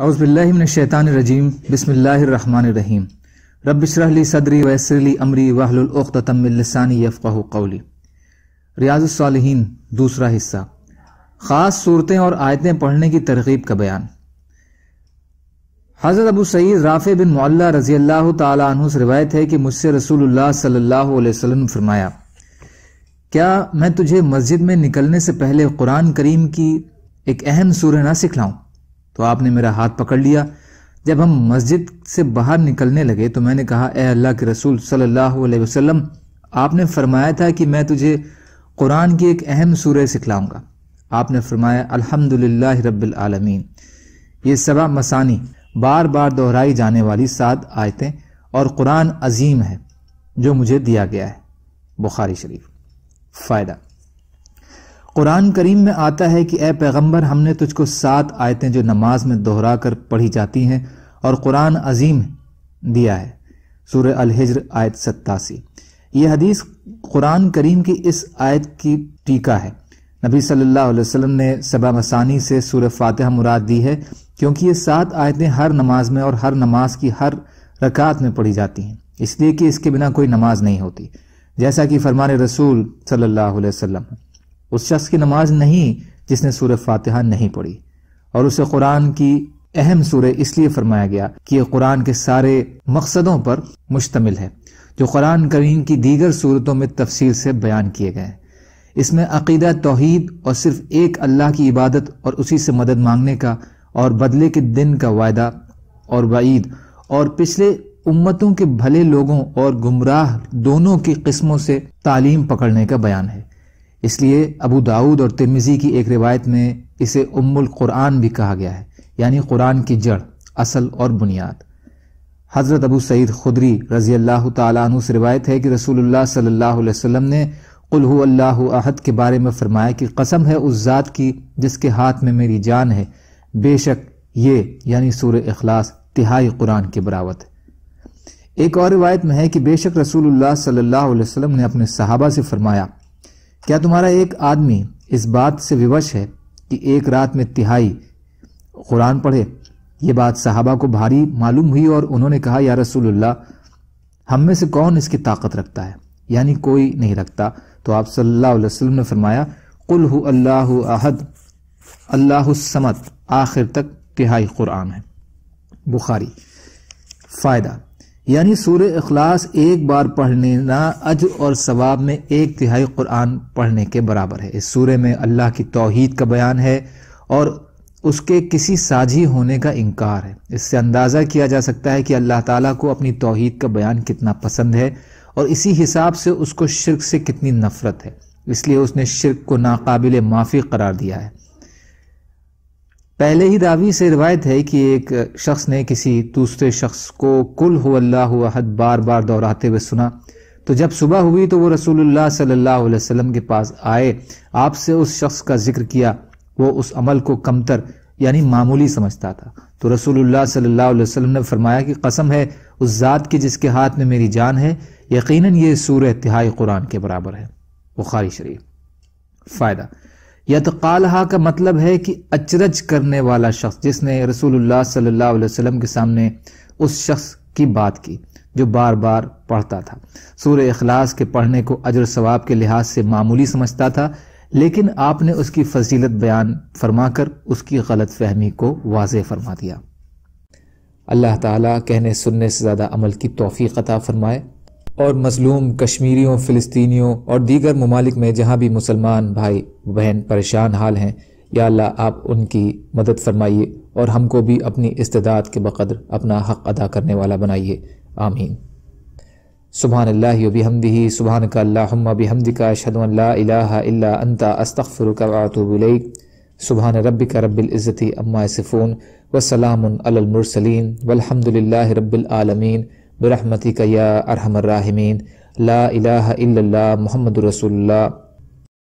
اعوذ باللہ من الشیطان الرجیم بسم اللہ الرحمن الرحیم رب اشرح لی صدری ویسر لی امری واحلل علی من لسانی السانی قولی ریاض الصالحین دوسرا حصہ خاص صورتیں اور آیتیں پڑھنے کی ترغیب کا بیان حضرت ابو سعید رافع بن معلّہ رضی اللہ تعالیٰ عنہ سے روایت ہے کہ مجھ سے رسول اللہ صلی اللہ علیہ وسلم فرمایا کیا میں تجھے مسجد میں نکلنے سے پہلے قرآن کریم کی ایک اہم سورہ نہ سکھلاؤں تو آپ نے میرا ہاتھ پکڑ لیا جب ہم مسجد سے باہر نکلنے لگے تو میں نے کہا اے اللہ کے رسول صلی اللہ علیہ وسلم آپ نے فرمایا تھا کہ میں تجھے قرآن کی ایک اہم سورہ سکھلاؤں گا آپ نے فرمایا الحمد رب العالمین یہ سبا مسانی بار بار دہرائی جانے والی سات آیتیں اور قرآن عظیم ہے جو مجھے دیا گیا ہے بخاری شریف فائدہ قرآن کریم میں آتا ہے کہ اے پیغمبر ہم نے تجھ کو سات آیتیں جو نماز میں دہرا کر پڑھی جاتی ہیں اور قرآن عظیم دیا ہے سورہ الحجر آیت ستاسی یہ حدیث قرآن کریم کی اس آیت کی ٹیکہ ہے نبی صلی اللہ علیہ وسلم نے سبا مسانی سے سورہ فاتحہ مراد دی ہے کیونکہ یہ سات آیتیں ہر نماز میں اور ہر نماز کی ہر رکعت میں پڑھی جاتی ہیں اس لیے کہ اس کے بنا کوئی نماز نہیں ہوتی جیسا کہ فرمان رسول صلی اللہ علیہ وسلم اس شخص کی نماز نہیں جس نے سورہ فاتحہ نہیں پڑھی اور اسے قرآن کی اہم سورہ اس لیے فرمایا گیا کہ یہ قرآن کے سارے مقصدوں پر مشتمل ہے جو قرآن کریم کی دیگر صورتوں میں تفصیل سے بیان کیے گئے ہیں اس میں عقیدہ توحید اور صرف ایک اللہ کی عبادت اور اسی سے مدد مانگنے کا اور بدلے کے دن کا وعدہ اور وعید اور پچھلے امتوں کے بھلے لوگوں اور گمراہ دونوں کی قسموں سے تعلیم پکڑنے کا بیان ہے اس لیے ابو داود اور ترمزی کی ایک روایت میں اسے ام القرآن بھی کہا گیا ہے یعنی قرآن کی جڑ اصل اور بنیاد حضرت ابو سعید خدری رضی اللہ تعالیٰ عنہ سے روایت ہے کہ رسول اللہ صلی اللہ علیہ وسلم نے کُلو اللہ عہد کے بارے میں فرمایا کہ قسم ہے اس ذات کی جس کے ہاتھ میں میری جان ہے بے شک یہ یعنی سور اخلاص تہائی قرآن کی براوت ہے ایک اور روایت میں ہے کہ بے شک رسول اللہ صلی اللہ علیہ وسلم نے اپنے صحابہ سے فرمایا کیا تمہارا ایک آدمی اس بات سے ووش ہے کہ ایک رات میں تہائی قرآن پڑھے یہ بات صحابہ کو بھاری معلوم ہوئی اور انہوں نے کہا یا رسول اللہ ہم میں سے کون اس کی طاقت رکھتا ہے یعنی کوئی نہیں رکھتا تو آپ صلی اللہ علیہ وسلم نے فرمایا قل ہو اللہ احد اللہ سمت آخر تک تہائی قرآن ہے بخاری فائدہ یعنی سورہ اخلاص ایک بار پڑھ لینا اج اور ثواب میں ایک تہائی قرآن پڑھنے کے برابر ہے اس سورہ میں اللہ کی توحید کا بیان ہے اور اس کے کسی ساجھی ہونے کا انکار ہے اس سے اندازہ کیا جا سکتا ہے کہ اللہ تعالیٰ کو اپنی توحید کا بیان کتنا پسند ہے اور اسی حساب سے اس کو شرک سے کتنی نفرت ہے اس لیے اس نے شرک کو ناقابل معافی قرار دیا ہے پہلے ہی دعوی سے روایت ہے کہ ایک شخص نے کسی دوسرے شخص کو کل ہو اللہ احد بار بار دہراتے ہوئے سنا تو جب صبح ہوئی تو وہ رسول اللہ صلی اللہ علیہ وسلم کے پاس آئے آپ سے اس شخص کا ذکر کیا وہ اس عمل کو کمتر یعنی معمولی سمجھتا تھا تو رسول اللہ صلی اللہ علیہ وسلم نے فرمایا کہ قسم ہے اس ذات کی جس کے ہاتھ میں میری جان ہے یقیناً یہ سورہ تہائی قرآن کے برابر ہے بخاری شریف فائدہ یتقالحا کا مطلب ہے کہ اچرج کرنے والا شخص جس نے رسول اللہ صلی اللہ علیہ وسلم کے سامنے اس شخص کی بات کی جو بار بار پڑھتا تھا سور اخلاص کے پڑھنے کو اجر ثواب کے لحاظ سے معمولی سمجھتا تھا لیکن آپ نے اس کی فضیلت بیان فرما کر اس کی غلط فہمی کو واضح فرما دیا اللہ تعالیٰ کہنے سننے سے زیادہ عمل کی توفیق عطا فرمائے اور مظلوم کشمیریوں فلسطینیوں اور دیگر ممالک میں جہاں بھی مسلمان بھائی بہن پریشان حال ہیں یا اللہ آپ ان کی مدد فرمائیے اور ہم کو بھی اپنی استداد کے بقدر اپنا حق ادا کرنے والا بنائیے آمین سبحان اللہ و بحمدہ ہمدی سبحان کا اشہدو ان لا کا شدم الہ الا انطا استغفرک و العق صبح رب ربک رب العزت عمائفون وسلام علی المرسلین الحمد للہ رب العالمین برحمتی یا ارحم الراحمین لا الہ الا اللہ محمد رسول اللہ